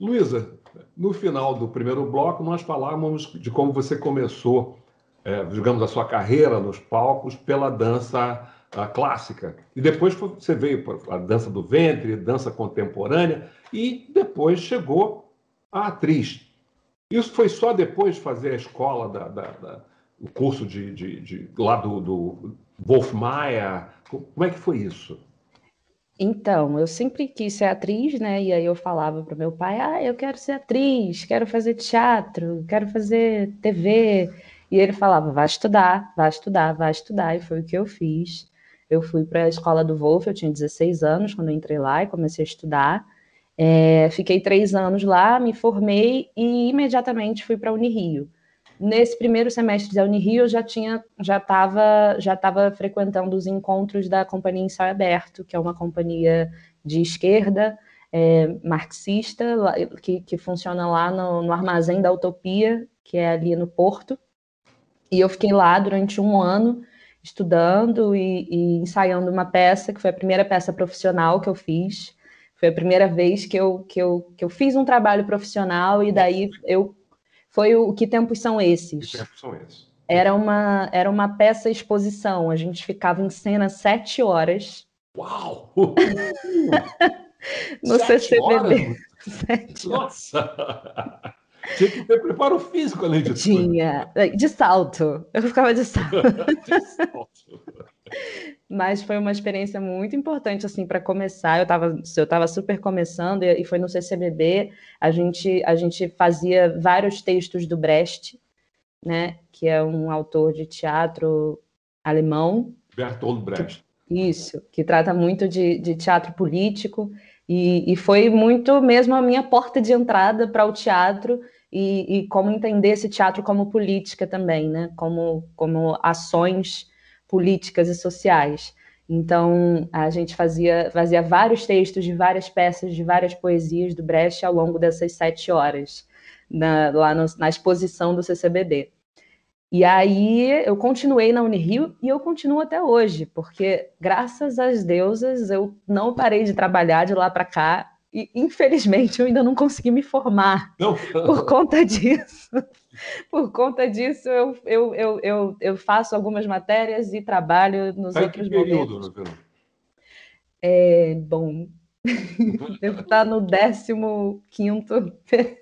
Luísa, no final do primeiro bloco, nós falávamos de como você começou, é, digamos, a sua carreira nos palcos pela dança clássica. E depois você veio para a dança do ventre, dança contemporânea, e depois chegou a atriz. Isso foi só depois de fazer a escola, da, da, da o curso de, de, de lá do, do Wolf Maia? Como é que foi isso? Então, eu sempre quis ser atriz, né? E aí eu falava para meu pai: ah, eu quero ser atriz, quero fazer teatro, quero fazer TV. E ele falava: vai estudar, vai estudar, vai estudar. E foi o que eu fiz. Eu fui para a escola do Wolf, eu tinha 16 anos quando entrei lá e comecei a estudar. É, fiquei três anos lá, me formei e imediatamente fui para a Unirio. Nesse primeiro semestre da Unirio, eu já tinha, já estava já tava frequentando os encontros da Companhia Ensaio Aberto, que é uma companhia de esquerda, é, marxista, que, que funciona lá no, no Armazém da Utopia, que é ali no Porto. E eu fiquei lá durante um ano estudando e, e, ensaiando uma peça, que foi a primeira peça profissional que eu fiz. Foi a primeira vez que eu, que eu, que eu fiz um trabalho profissional e daí eu foi o Que Tempos São Esses? Que Tempos São Esses? Era uma, era uma peça exposição, a gente ficava em cena sete horas. Uau! no sete CCBB. Horas? Sete Nossa! Tinha que ter preparo físico além de Tinha. tudo. De salto. Eu ficava de salto. de salto. Mas foi uma experiência muito importante, assim, para começar. Eu estava eu tava super começando e foi no CCBB. A gente, a gente fazia vários textos do Brecht, né? Que é um autor de teatro alemão. Bertolt Brecht. Que, isso, que trata muito de, de teatro político. E, e foi muito mesmo a minha porta de entrada para o teatro e, e, como entender esse teatro como política também, né? Como, como ações políticas e sociais. Então, a gente fazia, fazia vários textos de várias peças, de várias poesias do Brecht ao longo dessas sete horas, na, lá no, na exposição do CCBB. E aí eu continuei na Unirio e eu continuo até hoje, porque graças às deusas eu não parei de trabalhar de lá para cá e infelizmente eu ainda não consegui me formar não. por conta disso. Por conta disso eu, eu, eu, eu, eu faço algumas matérias e trabalho nos tá outros que período, é momentos. É, bom, Devo estar tá no 15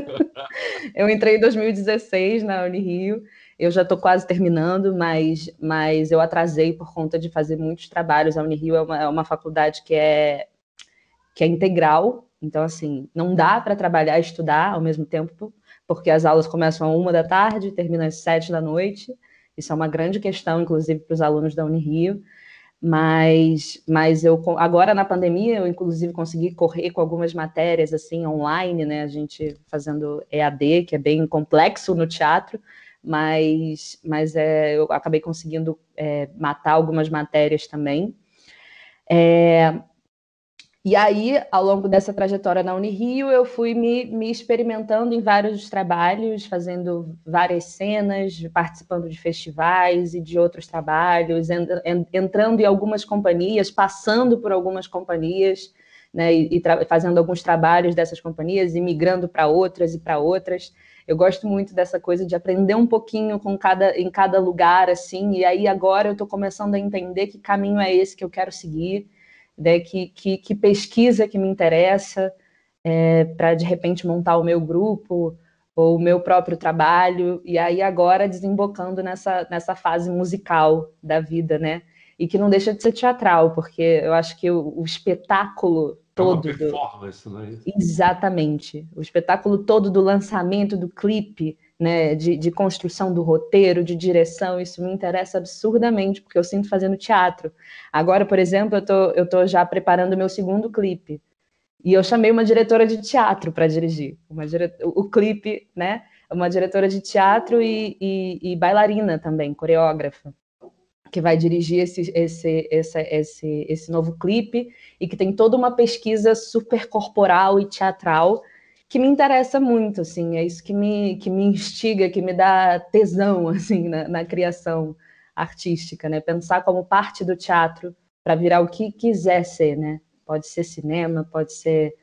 Eu entrei em 2016 na Unirio eu já estou quase terminando, mas, mas eu atrasei por conta de fazer muitos trabalhos. A Unirio é uma, é uma faculdade que é, que é integral, então, assim, não dá para trabalhar e estudar ao mesmo tempo, porque as aulas começam a uma da tarde e terminam às sete da noite. Isso é uma grande questão, inclusive, para os alunos da Unirio. Mas, mas eu agora na pandemia eu inclusive consegui correr com algumas matérias assim online, né? A gente fazendo EAD, que é bem complexo no teatro, mas, mas é, eu acabei conseguindo é, matar algumas matérias também. É, e aí, ao longo dessa trajetória na Unirio, eu fui me, me experimentando em vários trabalhos, fazendo várias cenas, participando de festivais e de outros trabalhos, entrando em algumas companhias, passando por algumas companhias, né, e, e fazendo alguns trabalhos dessas companhias, e migrando para outras e para outras. Eu gosto muito dessa coisa de aprender um pouquinho com cada, em cada lugar, assim, e aí agora eu estou começando a entender que caminho é esse que eu quero seguir, né? que, que, que pesquisa que me interessa, é, para de repente montar o meu grupo ou o meu próprio trabalho, e aí agora desembocando nessa, nessa fase musical da vida, né? e que não deixa de ser teatral, porque eu acho que o, o espetáculo todo. É uma performance, do... É isso? Exatamente. O espetáculo todo do lançamento do clipe, né? De, de, construção do roteiro, de direção, isso me interessa absurdamente, porque eu sinto fazendo teatro. Agora, por exemplo, eu tô, eu tô já preparando o meu segundo clipe. E eu chamei uma diretora de teatro para dirigir uma dire... o clipe, né? Uma diretora de teatro e, e, e bailarina também, coreógrafa que vai dirigir esse, esse, esse, esse, esse novo clipe, e que tem toda uma pesquisa super corporal e teatral que me interessa muito, assim, é isso que me, que me instiga, que me dá tesão, assim, na, na criação artística, né? Pensar como parte do teatro para virar o que quiser ser, né? Pode ser cinema, pode ser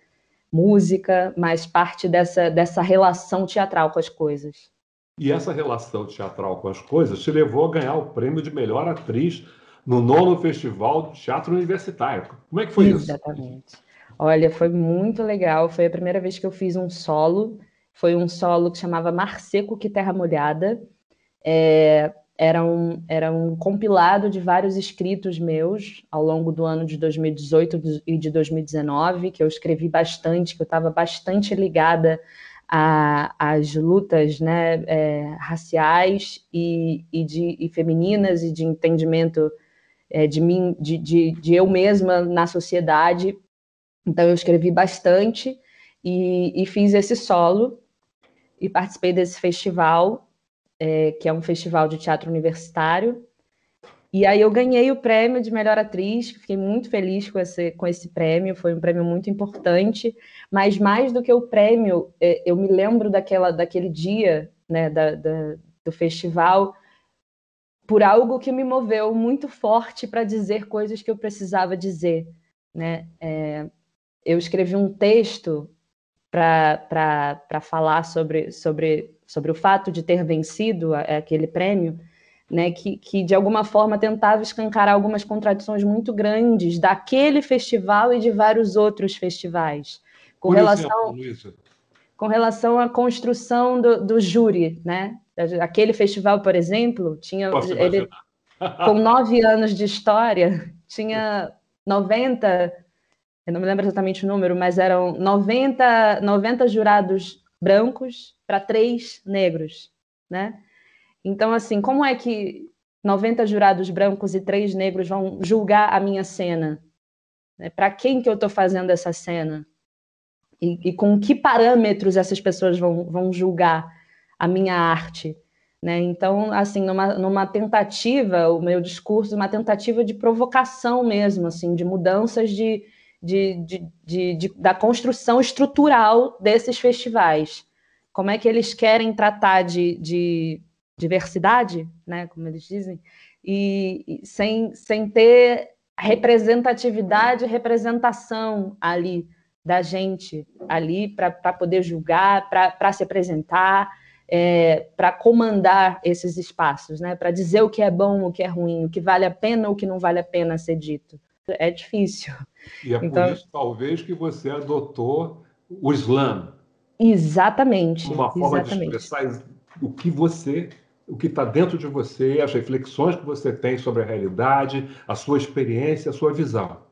música, mas parte dessa, dessa relação teatral com as coisas. E essa relação teatral com as coisas te levou a ganhar o prêmio de melhor atriz no nono Festival de Teatro Universitário. Como é que foi Exatamente. isso? Exatamente. Olha, foi muito legal. Foi a primeira vez que eu fiz um solo. Foi um solo que chamava Mar Seco que Terra Molhada. É, era, um, era um compilado de vários escritos meus ao longo do ano de 2018 e de 2019, que eu escrevi bastante, que eu estava bastante ligada a, as lutas né, é, raciais e, e, de, e femininas e de entendimento é, de mim, de, de, de, eu mesma na sociedade. Então eu escrevi bastante e, e fiz esse solo e participei desse festival, é, que é um festival de teatro universitário e aí eu ganhei o prêmio de melhor atriz, fiquei muito feliz com esse, com esse prêmio, foi um prêmio muito importante, mas mais do que o prêmio, é, eu me lembro daquela, daquele dia né, da, da, do festival por algo que me moveu muito forte para dizer coisas que eu precisava dizer. Né? É, eu escrevi um texto para falar sobre, sobre, sobre o fato de ter vencido aquele prêmio, né, que, que, de alguma forma tentava escancarar algumas contradições muito grandes daquele festival e de vários outros festivais. Com Por relação exemplo, com relação à construção do, do, júri, né? Aquele festival, por exemplo, tinha ele, com nove anos de história, tinha 90, eu não me lembro exatamente o número, mas eram 90, 90 jurados brancos para três negros, né? Então, assim, como é que 90 jurados brancos e três negros vão julgar a minha cena? Né, Para quem que eu estou fazendo essa cena? E, e, com que parâmetros essas pessoas vão, vão julgar a minha arte? Né? Então, assim, numa, numa tentativa, o meu discurso, uma tentativa de provocação mesmo, assim, de mudanças de, de, de, de, de da construção estrutural desses festivais. Como é que eles querem tratar de, de diversidade, né, como eles dizem, e, e sem, sem ter representatividade e representação ali da gente ali para poder julgar, para se apresentar, é, para comandar esses espaços, né? para dizer o que é bom, o que é ruim, o que vale a pena, ou o que não vale a pena ser dito. É difícil. E é então, por isso, talvez, que você adotou o Islã. Exatamente. Uma forma exatamente. de expressar o que você o que está dentro de você, as reflexões que você tem sobre a realidade, a sua experiência, a sua visão.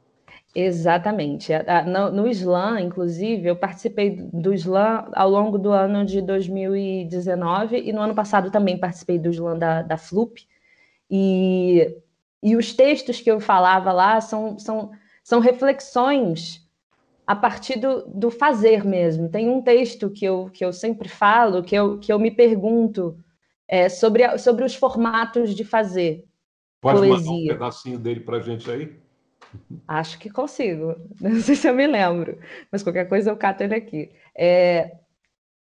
Exatamente. No, no Islã, inclusive, eu participei do Islã ao longo do ano de 2019 e no ano passado também participei do Islã da, da FLUP. E, e os textos que eu falava lá são, são, são reflexões a partir do, do fazer mesmo. Tem um texto que eu, que eu sempre falo, que eu, que eu me pergunto é, sobre, a, sobre os formatos de fazer Pode poesia. Pode mandar um pedacinho dele para a gente aí? Acho que consigo. Não sei se eu me lembro, mas qualquer coisa eu cato ele aqui. É,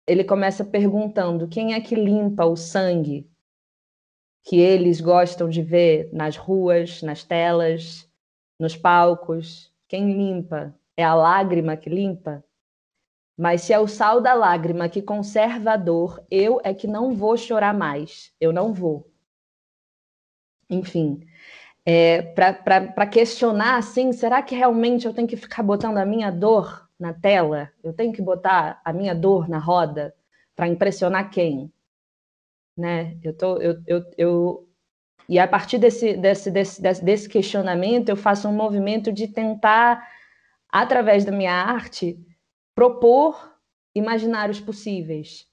ele começa perguntando quem é que limpa o sangue que eles gostam de ver nas ruas, nas telas, nos palcos. Quem limpa? É a lágrima que limpa? Mas se é o sal da lágrima que conserva a dor, eu é que não vou chorar mais. Eu não vou. Enfim, é, para questionar assim, será que realmente eu tenho que ficar botando a minha dor na tela? Eu tenho que botar a minha dor na roda para impressionar quem? Né? Eu tô, eu, eu, eu... E a partir desse, desse, desse, desse questionamento, eu faço um movimento de tentar, através da minha arte, propor imaginários possíveis.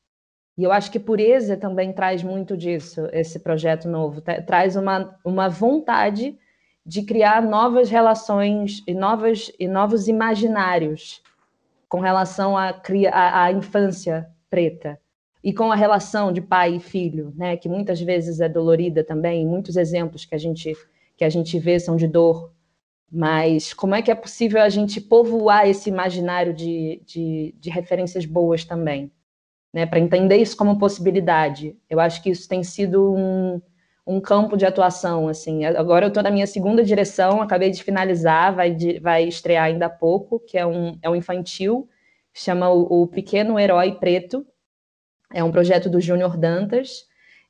E eu acho que Pureza também traz muito disso, esse projeto novo. Traz uma, uma vontade de criar novas relações e, novas, e novos imaginários com relação à, à, à infância preta e com a relação de pai e filho, né, que muitas vezes é dolorida também. Muitos exemplos que a gente que a gente vê são de dor mas como é que é possível a gente povoar esse imaginário de, de, de referências boas também? Né? Para entender isso como possibilidade. Eu acho que isso tem sido um, um campo de atuação. assim. Agora eu estou na minha segunda direção, acabei de finalizar, vai, de, vai estrear ainda há pouco, que é um, é um infantil, chama o, o Pequeno Herói Preto. É um projeto do Júnior Dantas.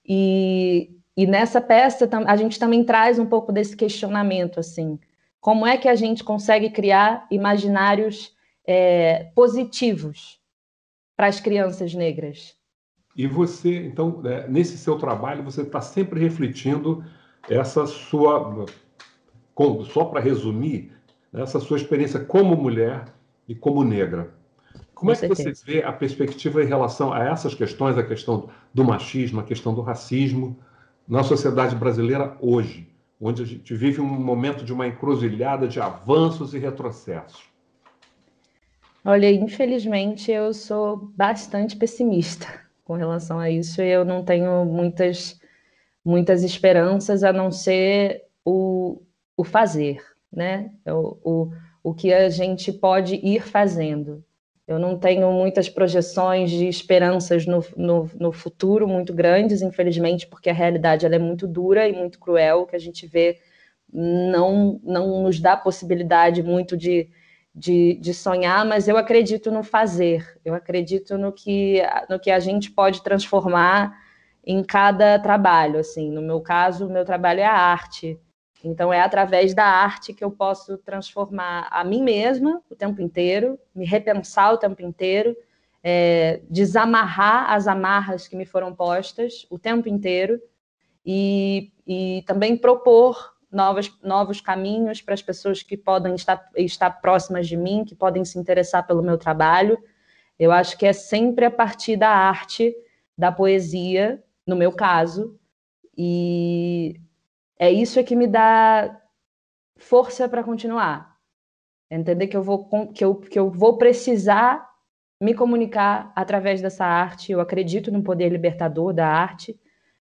E, e nessa peça a gente também traz um pouco desse questionamento, assim como é que a gente consegue criar imaginários é, positivos para as crianças negras? E você, então, é, nesse seu trabalho, você está sempre refletindo essa sua. Só para resumir, né, essa sua experiência como mulher e como negra. Como Com é que certeza. você vê a perspectiva em relação a essas questões, a questão do machismo, a questão do racismo, na sociedade brasileira hoje? onde a gente vive um momento de uma encruzilhada de avanços e retrocessos? Olha, infelizmente eu sou bastante pessimista com relação a isso. Eu não tenho muitas, muitas esperanças a não ser o, o fazer, né? O, o, o que a gente pode ir fazendo. Eu não tenho muitas projeções de esperanças no, no, no futuro muito grandes, infelizmente, porque a realidade ela é muito dura e muito cruel, que a gente vê não, não nos dá possibilidade muito de, de, de, sonhar, mas eu acredito no fazer, eu acredito no que, no que a gente pode transformar em cada trabalho. Assim, no meu caso, o meu trabalho é a arte. Então, é através da arte que eu posso transformar a mim mesma o tempo inteiro, me repensar o tempo inteiro, é, desamarrar as amarras que me foram postas o tempo inteiro e, e também propor novos caminhos para as pessoas que podem estar, estar próximas de mim, que podem se interessar pelo meu trabalho. Eu acho que é sempre a partir da arte, da poesia, no meu caso, e é isso é que me dá força para continuar. Entender que eu vou que eu, que eu vou precisar me comunicar através dessa arte. Eu acredito no poder libertador da arte,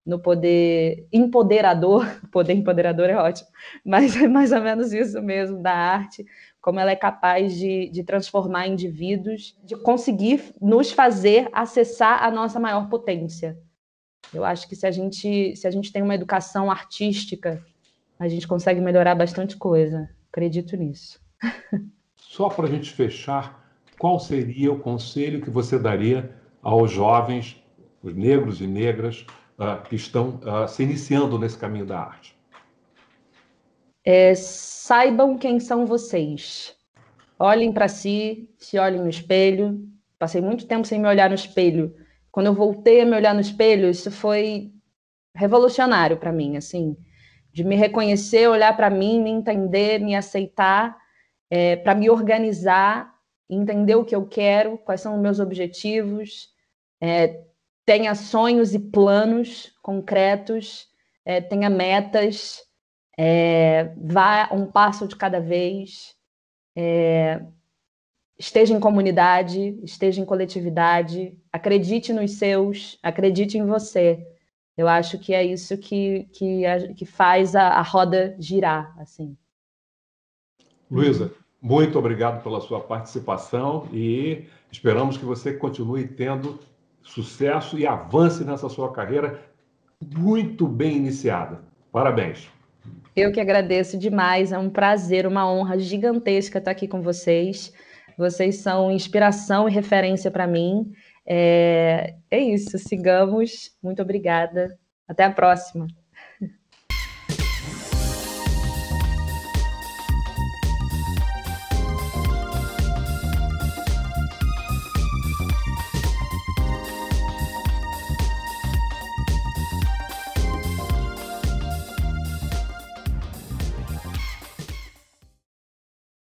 no poder empoderador. Poder empoderador é ótimo, mas é mais ou menos isso mesmo da arte, como ela é capaz de, de transformar indivíduos, de conseguir nos fazer acessar a nossa maior potência. Eu acho que se a gente, se a gente tem uma educação artística, a gente consegue melhorar bastante coisa. Acredito nisso. Só para a gente fechar, qual seria o conselho que você daria aos jovens, os negros e negras, ah, que estão ah, se iniciando nesse caminho da arte? É, saibam quem são vocês. Olhem para si, se olhem no espelho. Passei muito tempo sem me olhar no espelho quando eu voltei a me olhar no espelho, isso foi revolucionário para mim, assim, de me reconhecer, olhar para mim, me entender, me aceitar, é, para me organizar, entender o que eu quero, quais são os meus objetivos, é, tenha sonhos e planos concretos, é, tenha metas, é, vá um passo de cada vez, é, esteja em comunidade, esteja em coletividade, acredite nos seus, acredite em você. Eu acho que é isso que, que, que faz a, a, roda girar, assim. Luísa, muito obrigado pela sua participação e esperamos que você continue tendo sucesso e avance nessa sua carreira muito bem iniciada. Parabéns. Eu que agradeço demais, é um prazer, uma honra gigantesca estar aqui com vocês. Vocês são inspiração e referência para mim. É, é isso, sigamos. Muito obrigada. Até a próxima.